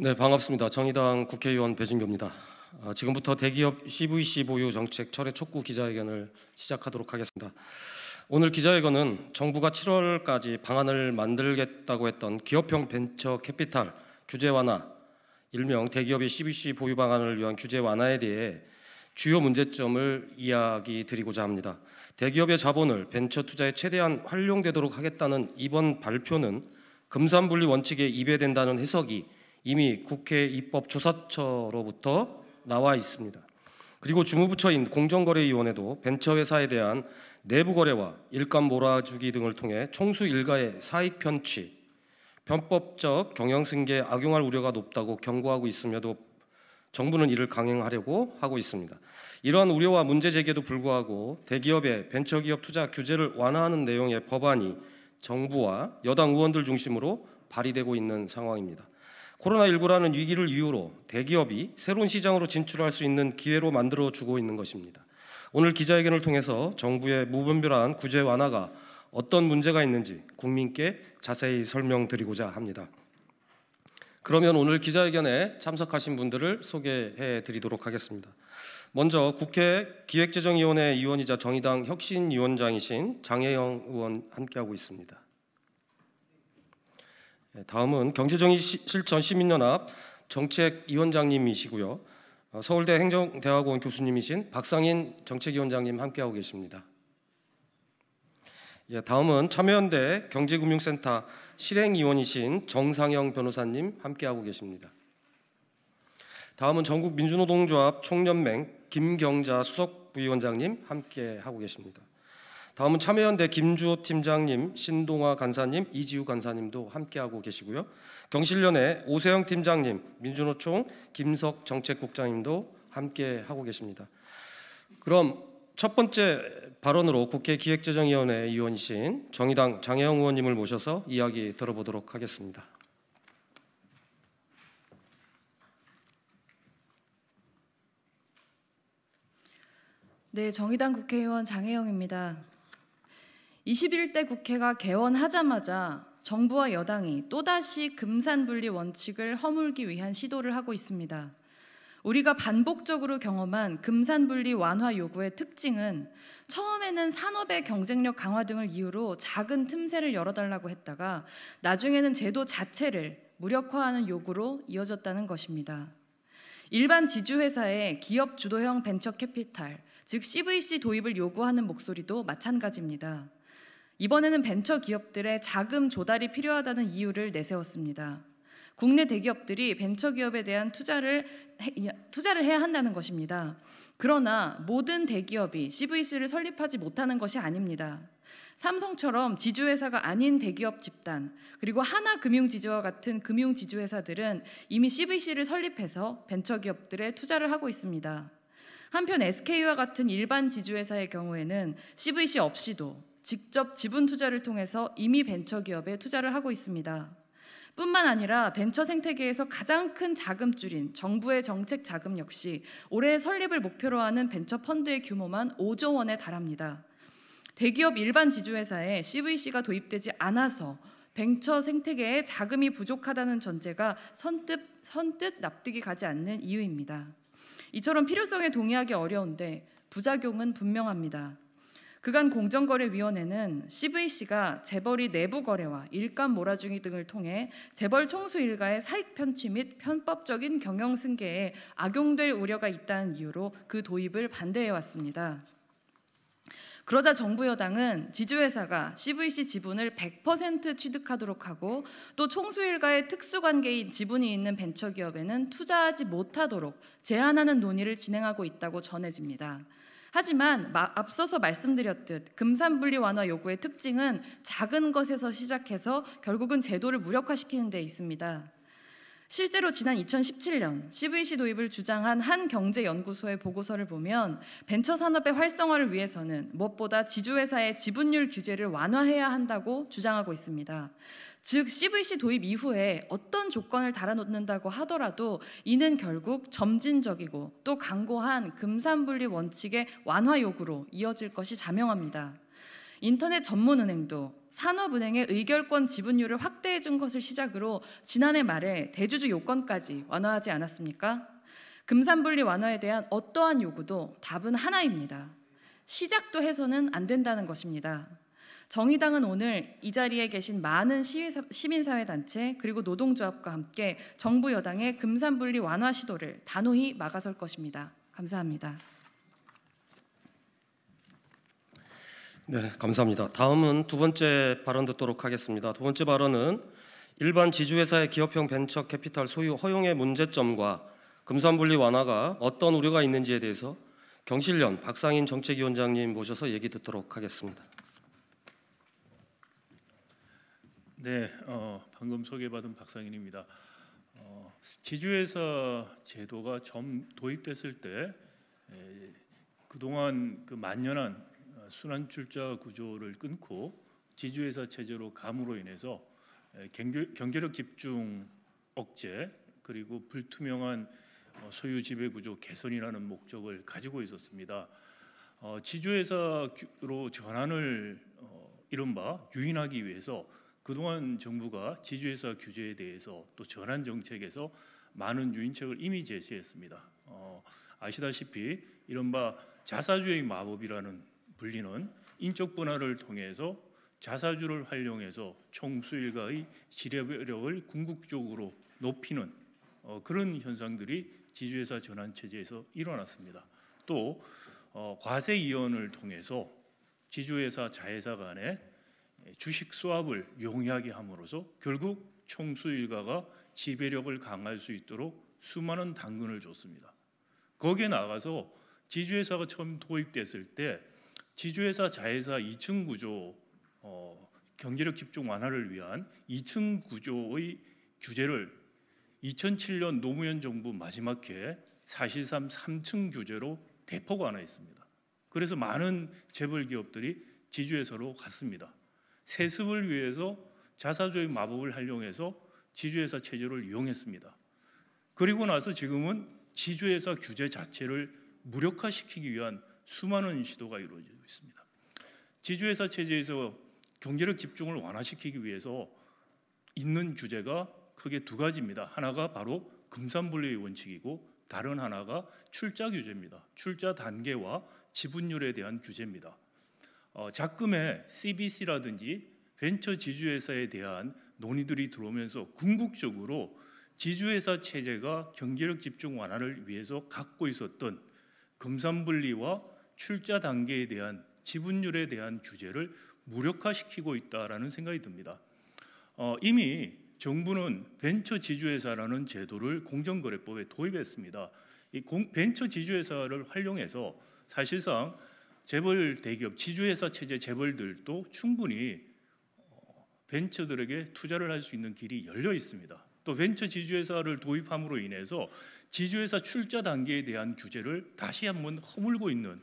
네, 반갑습니다. 정의당 국회의원 배진교입니다. 아, 지금부터 대기업 CVC 보유 정책 철회 촉구 기자회견을 시작하도록 하겠습니다. 오늘 기자회견은 정부가 7월까지 방안을 만들겠다고 했던 기업형 벤처 캐피탈 규제 완화, 일명 대기업의 CVC 보유 방안을 위한 규제 완화에 대해 주요 문제점을 이야기 드리고자 합니다. 대기업의 자본을 벤처 투자에 최대한 활용되도록 하겠다는 이번 발표는 금산분리 원칙에 위배된다는 해석이 이미 국회 입법조사처로부터 나와 있습니다. 그리고 주무부처인 공정거래위원회도 벤처회사에 대한 내부거래와 일감 몰아주기 등을 통해 총수 일가의 사익 편취, 편법적 경영승계 악용할 우려가 높다고 경고하고 있음에도 정부는 이를 강행하려고 하고 있습니다. 이러한 우려와 문제 제기에도 불구하고 대기업의 벤처기업 투자 규제를 완화하는 내용의 법안이 정부와 여당 의원들 중심으로 발의되고 있는 상황입니다. 코로나19라는 위기를 이유로 대기업이 새로운 시장으로 진출할 수 있는 기회로 만들어 주고 있는 것입니다. 오늘 기자회견을 통해서 정부의 무분별한 구제 완화가 어떤 문제가 있는지 국민께 자세히 설명드리고자 합니다. 그러면 오늘 기자회견에 참석하신 분들을 소개해 드리도록 하겠습니다. 먼저 국회 기획재정위원회 위원이자 정의당 혁신위원장이신 장혜영 의원 함께하고 있습니다. 예, 다음은 경제정의실천 시민연합 정책위원장님이시고요. 어, 서울대 행정대학원 교수님이신 박상인 정책위원장님 함께하고 계십니다. 예, 다음은 참여연대 경제금융센터 실행위원이신 정상영 변호사님 함께하고 계십니다. 다음은 전국민주노동조합 총연맹 김경자 수석부위원장님 함께하고 계십니다. 다음은 참여연대 김주호 팀장님, 신동화 간사님, 이지우 간사님도 함께하고 계시고요. 경실련의 오세영 팀장님, 민주노총 김석 정책국장님도 함께하고 계십니다. 그럼 첫 번째 발언으로 국회 기획재정위원회 위원이신 정의당 장혜영 의원님을 모셔서 이야기 들어보도록 하겠습니다. 네, 정의당 국회의원 장혜영입니다. 21대 국회가 개원하자마자 정부와 여당이 또다시 금산분리 원칙을 허물기 위한 시도를 하고 있습니다. 우리가 반복적으로 경험한 금산분리 완화 요구의 특징은 처음에는 산업의 경쟁력 강화 등을 이유로 작은 틈새를 열어달라고 했다가 나중에는 제도 자체를 무력화하는 요구로 이어졌다는 것입니다. 일반 지주회사의 기업 주도형 벤처 캐피탈, 즉 CVC 도입을 요구하는 목소리도 마찬가지입니다. 이번에는 벤처 기업들의 자금 조달이 필요하다는 이유를 내세웠습니다. 국내 대기업들이 벤처 기업에 대한 투자를 해, 투자를 해야 한다는 것입니다. 그러나 모든 대기업이 CVC를 설립하지 못하는 것이 아닙니다. 삼성처럼 지주회사가 아닌 대기업 집단, 그리고 하나금융지주와 같은 금융지주회사들은 이미 CVC를 설립해서 벤처기업들의 투자를 하고 있습니다. 한편 SK와 같은 일반 지주회사의 경우에는 CVC 없이도 직접 지분 투자를 통해서 이미 벤처 기업에 투자를 하고 있습니다. 뿐만 아니라 벤처 생태계에서 가장 큰 자금줄인 정부의 정책 자금 역시 올해 설립을 목표로 하는 벤처 펀드의 규모만 5조 원에 달합니다. 대기업 일반 지주회사에 CVC가 도입되지 않아서 벤처 생태계에 자금이 부족하다는 전제가 선뜻, 선뜻 납득이 가지 않는 이유입니다. 이처럼 필요성에 동의하기 어려운데 부작용은 분명합니다. 그간 공정거래위원회는 CVC가 재벌이 내부 거래와 일감 몰아주기 등을 통해 재벌 총수 일가의 사익 편취 및 편법적인 경영 승계에 악용될 우려가 있다는 이유로 그 도입을 반대해 왔습니다. 그러자 정부 여당은 지주회사가 CVC 지분을 100% 취득하도록 하고 또 총수일가의 특수관계인 지분이 있는 벤처기업에는 투자하지 못하도록 제한하는 논의를 진행하고 있다고 전해집니다. 하지만 앞서서 말씀드렸듯 금산분리 완화 요구의 특징은 작은 것에서 시작해서 결국은 제도를 무력화시키는 데 있습니다. 실제로 지난 2017년 CVC 도입을 주장한 한 경제연구소의 보고서를 보면 벤처 산업의 활성화를 위해서는 무엇보다 지주회사의 지분율 규제를 완화해야 한다고 주장하고 있습니다. 즉 CVC 도입 이후에 어떤 조건을 달아놓는다고 하더라도 이는 결국 점진적이고 또 강고한 금산분리 원칙의 완화 요구로 이어질 것이 자명합니다. 인터넷 전문 은행도 산업은행의 의결권 지분율을 확대해 준 것을 시작으로 지난해 말에 대주주 요건까지 완화하지 않았습니까? 금산분리 완화에 대한 어떠한 요구도 답은 하나입니다. 시작도 해서는 안 된다는 것입니다. 정의당은 오늘 이 자리에 계신 많은 시민사회단체 그리고 노동조합과 함께 정부 여당의 금산분리 완화 시도를 단호히 막아설 것입니다. 감사합니다. 네, 감사합니다. 다음은 두 번째 발언 듣도록 하겠습니다. 두 번째 발언은 일반 지주회사의 기업형 벤처 캐피탈 소유 허용의 문제점과 금산분리 완화가 어떤 우려가 있는지에 대해서 경실련 박상인 정책위원장님 모셔서 얘기 듣도록 하겠습니다. 네, 어, 방금 소개받은 박상인입니다. 어, 지주회사 제도가 점 도입됐을 때 에, 예, 그동안 그 만연한 순환 출자 구조를 끊고 지주회사 체제로 감으로 인해서 에, 예, 경계, 력 집중 억제 그리고 불투명한 어, 소유 지배 구조 개선이라는 목적을 가지고 있었습니다. 어, 지주회사로 전환을 어, 이른바 유인하기 위해서 그동안 정부가 지주회사 규제에 대해서 또 전환 정책에서 많은 유인책을 이미 제시했습니다. 어, 아시다시피 이른바 자사주의 마법이라는 불리는 인적 분할을 통해서 자사주를 활용해서 총수일가의 지배력을 궁극적으로 높이는 어, 그런 현상들이 지주회사 전환 체제에서 일어났습니다. 또 어, 과세 이연을 통해서 지주회사 자회사 간의 주식 수합을 용이하게 함으로써 결국 총수 일가가 지배력을 강할 수 있도록 수많은 당근을 줬습니다. 거기에 나가서 지주회사가 처음 도입됐을 때 지주회사 자회사 2층 구조 어, 경제력 집중 완화를 위한 2층 구조의 규제를 2007년 노무현 정부 마지막 해 사실상 3층 규제로 대폭 완화했습니다. 그래서 많은 재벌 기업들이 지주회사로 갔습니다. 세습을 위해서 자사주의 마법을 활용해서 지주회사 체제를 이용했습니다. 그리고 나서 지금은 지주회사 규제 자체를 무력화시키기 위한 수많은 시도가 이루어지고 있습니다. 지주회사 체제에서 경제력 집중을 완화시키기 위해서 있는 규제가 크게 두 가지입니다. 하나가 바로 금산분리의 원칙이고 다른 하나가 출자 규제입니다. 출자 단계와 지분율에 대한 규제입니다. 어, 작금의 CBC라든지 벤처 지주회사에 대한 논의들이 들어오면서 궁극적으로 지주회사 체제가 경제력 집중 완화를 위해서 갖고 있었던 금산분리와 출자 단계에 대한 지분율에 대한 규제를 무력화시키고 있다라는 생각이 듭니다. 어, 이미 정부는 벤처 지주회사라는 제도를 공정거래법에 도입했습니다. 이 공, 벤처 지주회사를 활용해서 사실상 재벌 대기업, 지주회사 체제 재벌들도 충분히 어, 벤처들에게 투자를 할 수 있는 길이 열려 있습니다. 또 벤처 지주회사를 도입함으로 인해서 지주회사 출자 단계에 대한 규제를 다시 한번 허물고 있는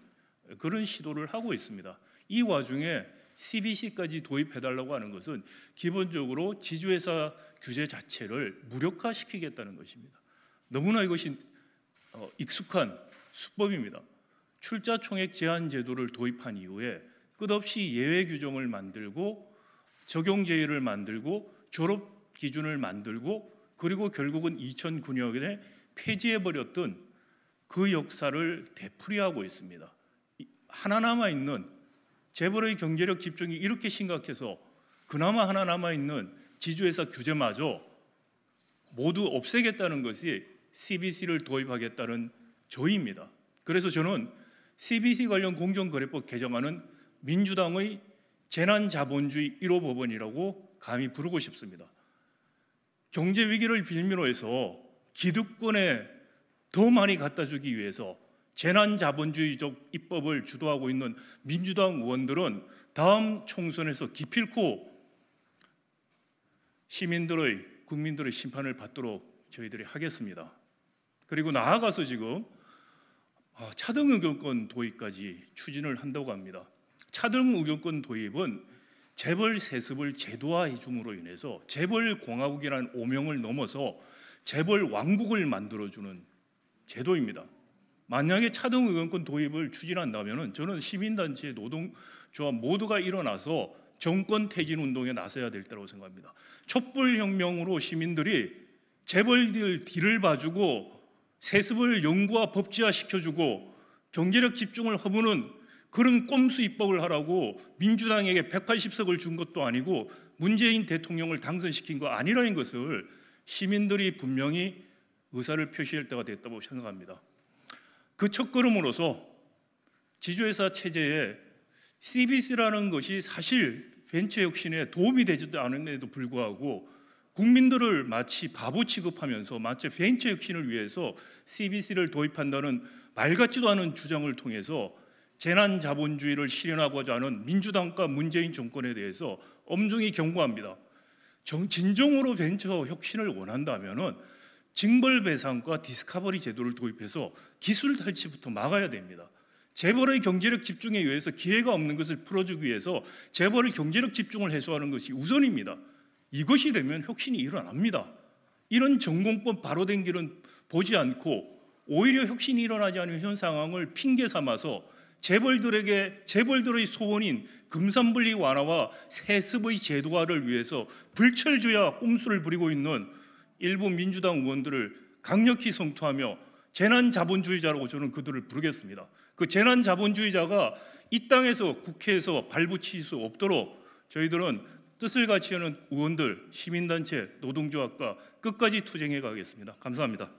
그런 시도를 하고 있습니다. 이 와중에 CBC까지 도입해달라고 하는 것은 기본적으로 지주회사 규제 자체를 무력화시키겠다는 것입니다. 너무나 이것이 어, 익숙한 수법입니다. 출자 총액 제한 제도를 도입한 이후에 끝없이 예외 규정을 만들고 적용 제의를 만들고 졸업 기준을 만들고 그리고 결국은 2009년에 폐지해 버렸던 그 역사를 되풀이하고 있습니다. 하나 남아 있는 재벌의 경제력 집중이 이렇게 심각해서 그나마 하나 남아 있는 지주회사 규제마저 모두 없애겠다는 것이 CBC를 도입하겠다는 저희입니다. 그래서 저는 CBC 관련 공정거래법 개정안은 민주당의 재난자본주의 1호 법원이라고 감히 부르고 싶습니다. 경제 위기를 빌미로 해서 기득권에 더 많이 갖다 주기 위해서 재난자본주의적 입법을 주도하고 있는 민주당 의원들은 다음 총선에서 기필코 시민들의 국민들의 심판을 받도록 저희들이 하겠습니다. 그리고 나아가서 지금 아, 차등 의결권 도입까지 추진을 한다고 합니다. 차등 의결권 도입은 재벌 세습을 제도화해 줌으로 인해서 재벌 공화국이라는 오명을 넘어서 재벌 왕국을 만들어 주는 제도입니다. 만약에 차등 의견권 도입을 추진한다면은 저는 시민단체 노동조합 모두가 일어나서 정권 퇴진 운동에 나서야 될 때라고 생각합니다. 촛불 혁명으로 시민들이 재벌들 뒤를 봐주고 세습을 연구와 법제화시켜주고 경제력 집중을 허무는 그런 꼼수 입법을 하라고 민주당에게 180석을 준 것도 아니고 문재인 대통령을 당선시킨 거 아니라는 것을 시민들이 분명히 의사를 표시할 때가 됐다고 생각합니다. 그 첫걸음으로서 지주회사 체제에 CBC라는 것이 사실 벤처 혁신에 도움이 되지도 않은데도 불구하고 국민들을 마치 바보 취급하면서 마치 벤처 혁신을 위해서 CBC를 도입한다는 말 같지도 않은 주장을 통해서 재난 자본주의를 실현하고자 하는 민주당과 문재인 정권에 대해서 엄중히 경고합니다. 정, 진정으로 벤처 혁신을 원한다면은 징벌 배상과 디스커버리 제도를 도입해서 기술 탈취부터 막아야 됩니다. 재벌의 경제력 집중에 의해서 기회가 없는 것을 풀어주기 위해서 재벌의 경제력 집중을 해소하는 것이 우선입니다. 이것이 되면 혁신이 일어납니다. 이런 전공법 바로 된 길은 보지 않고 오히려 혁신이 일어나지 않은 현 상황을 핑계 삼아서 재벌들에게 재벌들의 소원인 금산분리 완화와 세습의 제도화를 위해서 불철주야 꼼수를 부리고 있는 일부 민주당 의원들을 강력히 성토하며 재난 자본주의자라고 저는 그들을 부르겠습니다. 그 재난 자본주의자가 이 땅에서 국회에서 발붙일 수 없도록 저희들은 뜻을 같이 하는 의원들, 시민단체, 노동조합과 끝까지 투쟁해 가겠습니다. 감사합니다.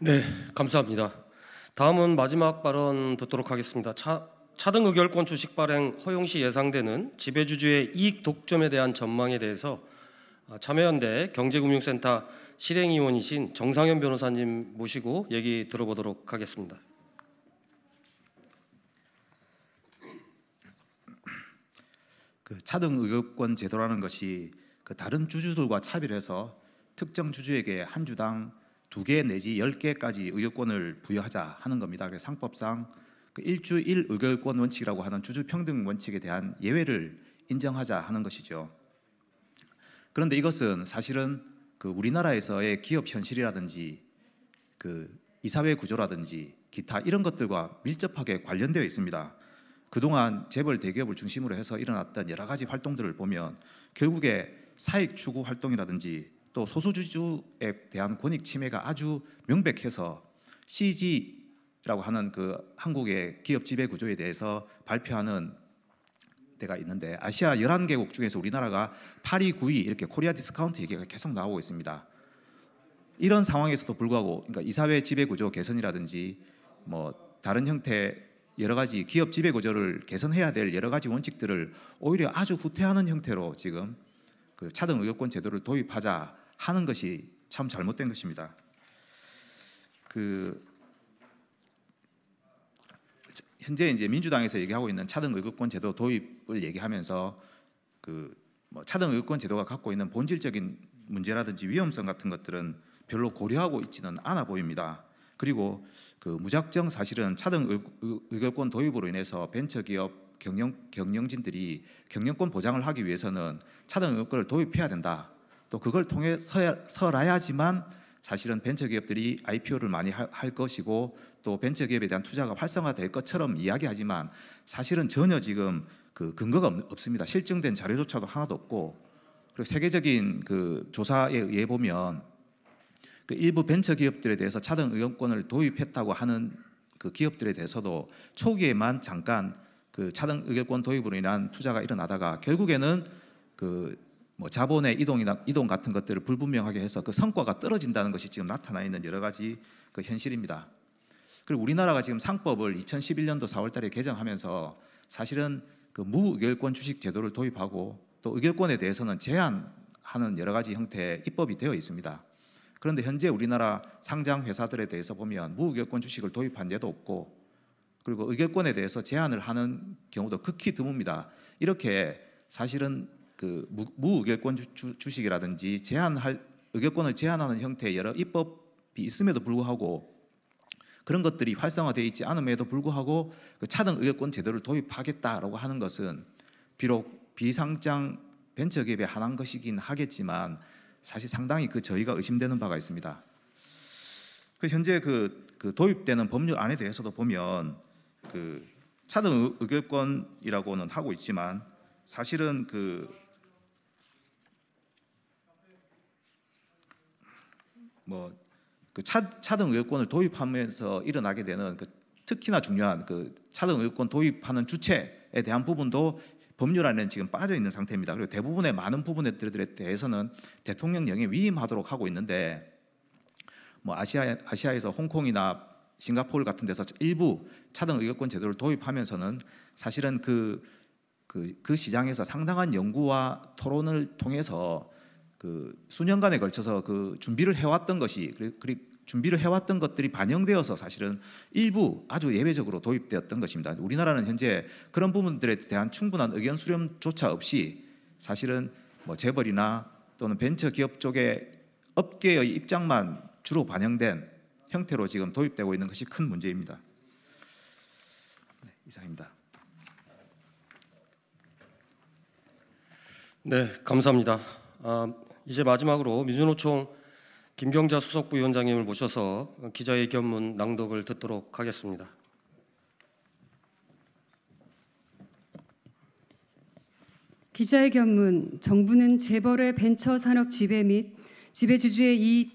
네, 감사합니다. 다음은 마지막 발언 듣도록 하겠습니다. 차, 차등 의결권 주식 발행 허용 시 예상되는 지배주주의 이익 독점에 대한 전망에 대해서 아, 참여연대 경제금융센터 실행위원이신 정상현 변호사님 모시고 얘기 들어보도록 하겠습니다. 그 차등 의결권 제도라는 것이 그 다른 주주들과 차별해서 특정 주주에게 한 주당 두 개 내지 열 개까지 의결권을 부여하자 하는 겁니다. 그 상법상 그 일주 일 의결권 원칙이라고 하는 주주 평등 원칙에 대한 예외를 인정하자 하는 것이죠. 그런데 이것은 사실은 그 우리나라에서의 기업 현실이라든지 그 이사회 구조라든지 기타 이런 것들과 밀접하게 관련되어 있습니다. 그동안 재벌 대기업을 중심으로 해서 일어났던 여러 가지 활동들을 보면 결국에 사익 추구 활동이라든지 또 소수주주에 대한 권익 침해가 아주 명백해서 CG라고 하는 그 한국의 기업 지배 구조에 대해서 발표하는 때가 있는데 아시아 11개국 중에서 우리나라가 8위, 9위 이렇게 코리아 디스카운트 얘기가 계속 나오고 있습니다. 이런 상황에서도 불구하고 그러니까 이사회 지배 구조 개선이라든지 뭐 다른 형태 여러 가지 기업 지배 구조를 개선해야 될 여러 가지 원칙들을 오히려 아주 후퇴하는 형태로 지금 그 차등 의료권 제도를 도입하자 하는 것이 참 잘못된 것입니다. 그 현재 이제 민주당에서 얘기하고 있는 차등 의료권 제도 도입을 얘기하면서 그뭐 차등 의료권 제도가 갖고 있는 본질적인 문제라든지 위험성 같은 것들은 별로 고려하고 있지는 않아 보입니다. 그리고 그 무작정 사실은 차등 의결권 도입으로 인해서 벤처기업 경영 경영진들이 경영권 보장을 하기 위해서는 차등 의결권을 도입해야 된다. 또 그걸 통해 서라야지만 사실은 벤처기업들이 IPO를 많이 할 것이고 또 벤처기업에 대한 투자가 활성화될 것처럼 이야기하지만 사실은 전혀 지금 그 근거가 없, 습니다 실증된 자료조차도 하나도 없고 그리고 세계적인 그 조사에 의해 보면 그 일부 벤처 기업들에 대해서 차등 의견권을 도입했다고 하는 그 기업들에 대해서도 초기에만 잠깐 그 차등 의결권 도입으로 인한 투자가 일어나다가 결국에는 그 뭐 자본의 이동이나 이동 같은 것들을 불분명하게 해서 그 성과가 떨어진다는 것이 지금 나타나 있는 여러 가지 그 현실입니다. 그리고 우리나라가 지금 상법을 2011년도 4월달에 개정하면서 사실은 그 무의결권 주식 제도를 도입하고 또 의결권에 대해서는 제한하는 여러 가지 형태의 입법이 되어 있습니다. 그런데 현재 우리나라 상장 회사들에 대해서 보면 무의결권 주식을 도입한 데도 없고 그리고 의결권에 대해서 제한을 하는 경우도 극히 드뭅니다. 이렇게 사실은 그 무, 의결권 주, 식이라든지 제한할 의결권을 제한하는 형태의 여러 입법이 있음에도 불구하고 그런 것들이 활성화되어 있지 않음에도 불구하고 그 차등 의결권 제도를 도입하겠다라고 하는 것은 비록 비상장 벤처기업에 한한 것이긴 하겠지만 사실 상당히 그 저희가 의심되는 바가 있습니다. 그 현재 그, 그 도입되는 법률 안에 대해서도 보면 그 차등 의결권이라고는 하고 있지만 사실은 그 뭐, 그 차, 차등 의권을 도입하면서 일어나게 되는 그 특히나 중요한 그 차등 의권 도입하는 주체에 대한 부분도 법률 안에는 지금 빠져 있는 상태입니다. 그리고 대부분의 많은 부분에 대해서는 대통령령에 위임하도록 하고 있는데 뭐 아시아 아시아에서 홍콩이나 싱가포르 같은 데서 일부 차등 의결권 제도를 도입하면서는 사실은 그, 그, 그 시장에서 상당한 연구와 토론을 통해서 그 수년간에 걸쳐서 그 준비를 해왔던 것이 그리, 그 준비를 해왔던 것들이 반영되어서 사실은 일부 아주 예외적으로 도입되었던 것입니다. 우리나라는 현재 그런 부분들에 대한 충분한 의견 수렴조차 없이 사실은 뭐 재벌이나 또는 벤처 기업 쪽의 업계의 입장만 주로 반영된 형태로 지금 도입되고 있는 것이 큰 문제입니다. 네, 이상입니다. 네, 감사합니다. 아, 이제 마지막으로 민주노총 김경자 수석부위원장님을 모셔서 기자의견문 낭독을 듣도록 하겠습니다. 기자의견문 정부는 재벌의 벤처 산업 지배 및 지배주주의 이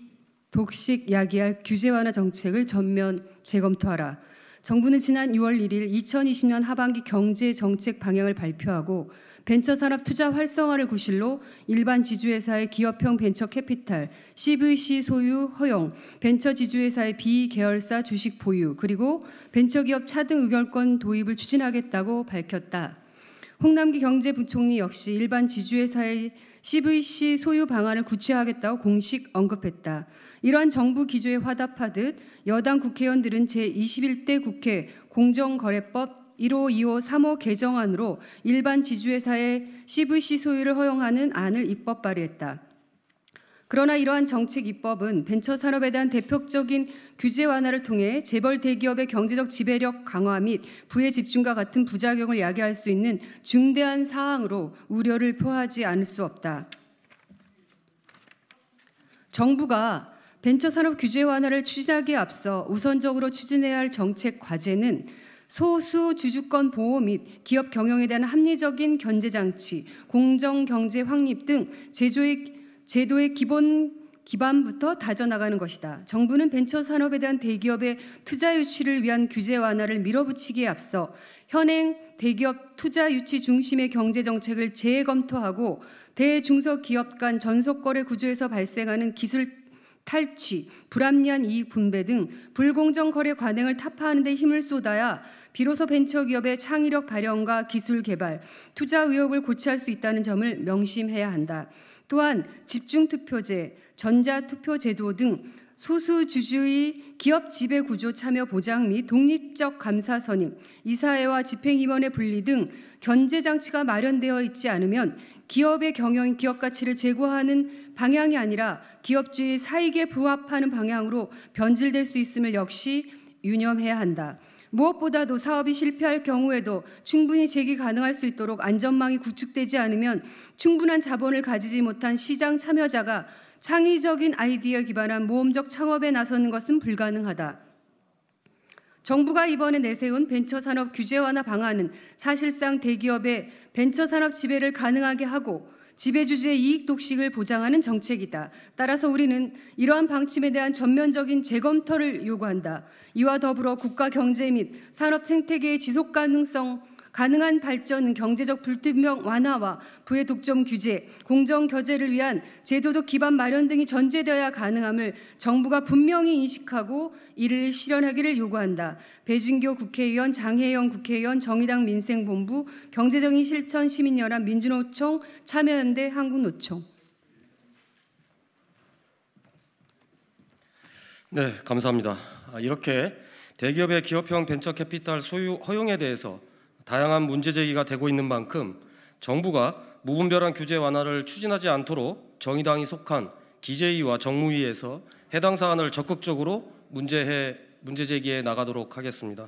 독식 야기할 규제 완화 정책을 전면 재검토하라. 정부는 지난 6월 1일 2020년 하반기 경제 정책 방향을 발표하고 벤처산업 투자 활성화를 구실로 일반 지주회사의 기업형 벤처 캐피탈, CVC 소유 허용, 벤처 지주회사의 비계열사 주식 보유, 그리고 벤처기업 차등 의결권 도입을 추진하겠다고 밝혔다. 홍남기 경제부총리 역시 일반 지주회사의 CVC 소유 방안을 구체화하겠다고 공식 언급했다. 이러한 정부 기조에 화답하듯 여당 국회의원들은 제21대 국회 공정거래법 1호, 2호, 3호 개정안으로 일반 지주회사의 CVC 소유를 허용하는 안을 입법 발의했다. 그러나 이러한 정책 입법은 벤처 산업에 대한 대표적인 규제 완화를 통해 재벌 대기업의 경제적 지배력 강화 및 부의 집중과 같은 부작용을 야기할 수 있는 중대한 사항으로 우려를 표하지 않을 수 없다. 정부가 벤처 산업 규제 완화를 추진하기에 앞서 우선적으로 추진해야 할 정책 과제는 소수 주주권 보호 및 기업 경영에 대한 합리적인 견제 장치, 공정 경제 확립 등 제조의 제도의 기본 기반부터 다져나가는 것이다. 정부는 벤처 산업에 대한 대기업의 투자 유치를 위한 규제 완화를 밀어붙이기에 앞서 현행 대기업 투자 유치 중심의 경제 정책을 재검토하고 대중소 기업 간 전속 거래 구조에서 발생하는 기술 탈취, 불합리한 이익 분배 등 불공정 거래 관행을 타파하는 데 힘을 쏟아야 비로소 벤처기업의 창의력 발현과 기술 개발, 투자 의혹을 고치할 수 있다는 점을 명심해야 한다. 또한 집중투표제, 전자투표제도 등 소수주주의 기업 지배 구조 참여 보장 및 독립적 감사 선임, 이사회와 집행임원의 분리 등 견제 장치가 마련되어 있지 않으면 기업의 경영 기업 가치를 제고하는 방향이 아니라 기업주의 사익에 부합하는 방향으로 변질될 수 있음을 역시 유념해야 한다. 무엇보다도 사업이 실패할 경우에도 충분히 재기 가능할 수 있도록 안전망이 구축되지 않으면 충분한 자본을 가지지 못한 시장 참여자가 창의적인 아이디어 기반한 모험적 창업에 나서는 것은 불가능하다. 정부가 이번에 내세운 벤처산업 규제 완화 방안은 사실상 대기업의 벤처산업 지배를 가능하게 하고 지배주주의 이익 독식을 보장하는 정책이다. 따라서 우리는 이러한 방침에 대한 전면적인 재검토를 요구한다. 이와 더불어 국가 경제 및 산업 생태계의 지속 가능성 가능한 발전 경제적 불투명 완화와 부의 독점 규제, 공정 교제를 위한 제도적 기반 마련 등이 전제되어야 가능함을 정부가 분명히 인식하고 이를 실현하기를 요구한다. 배진교 국회의원, 장혜영 국회의원, 정의당 민생본부, 경제적인 실천 시민연합 민주노총, 참여연대 한국노총. 네, 감사합니다. 아, 이렇게 대기업의 기업형 벤처 캐피탈 소유 허용에 대해서 다양한 문제 제기가 되고 있는 만큼 정부가 무분별한 규제 완화를 추진하지 않도록 정의당이 속한 기재위와 정무위에서 해당 사안을 적극적으로 문제해 문제 제기해 나가도록 하겠습니다.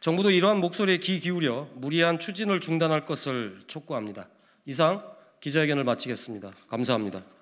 정부도 이러한 목소리에 귀 기울여 무리한 추진을 중단할 것을 촉구합니다. 이상 기자회견을 마치겠습니다. 감사합니다.